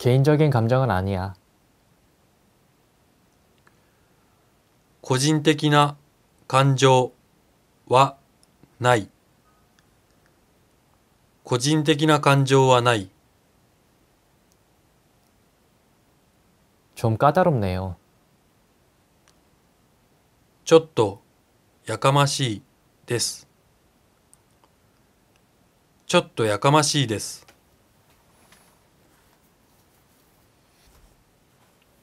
개인적인감정은아니야個人的な感情はない。個人的な感情はない。좀까다롭네요ちょっとやかましいです。ちょっとやかましいです。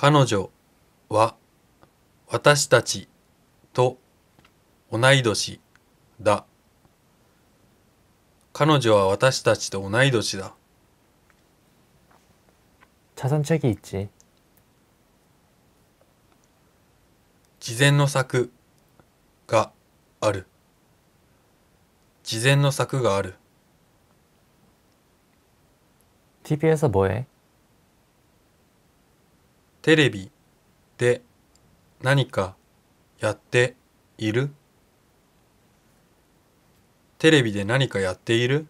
彼女は私たちと同い年だ。彼女は私たちと同い年だ자선책이있지지전の策がある事前の策がある TV 에서뭐해テレビで何かやっているテレビで何かやっている